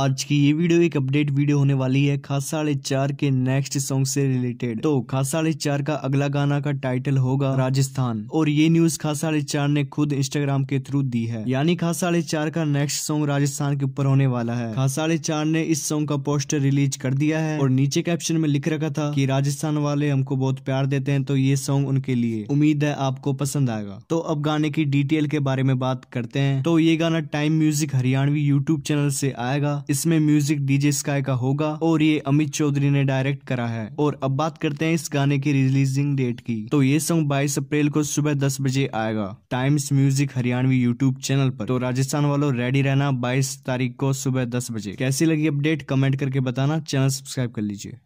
आज की ये वीडियो एक अपडेट वीडियो होने वाली है खास साढ़े चार के नेक्स्ट सॉन्ग से रिलेटेड तो खास साढ़े चार का अगला गाना का टाइटल होगा राजस्थान और ये न्यूज खास साढ़े चार ने खुद इंस्टाग्राम के थ्रू दी है यानी खास साढ़े चार का नेक्स्ट सॉन्ग राजस्थान के ऊपर होने वाला है खास साढ़े चार ने इस सॉन्ग का पोस्टर रिलीज कर दिया है और नीचे कैप्शन में लिख रखा था की राजस्थान वाले हमको बहुत प्यार देते हैं तो ये सॉन्ग उनके लिए उम्मीद है आपको पसंद आएगा तो अब गाने की डिटेल के बारे में बात करते हैं तो ये गाना time music Haryanvi YouTube channel से आएगा इसमें म्यूजिक डीजे स्काई का होगा और ये अमित चौधरी ने डायरेक्ट करा है और अब बात करते हैं इस गाने की रिलीजिंग डेट की तो ये सॉन्ग बाईस अप्रैल को सुबह दस बजे आएगा Times music Haryanvi YouTube channel पर तो राजस्थान वालों रेडी रहना बाईस तारीख को सुबह दस बजे कैसी लगी अपडेट कमेंट करके बताना चैनल सब्सक्राइब कर लीजिए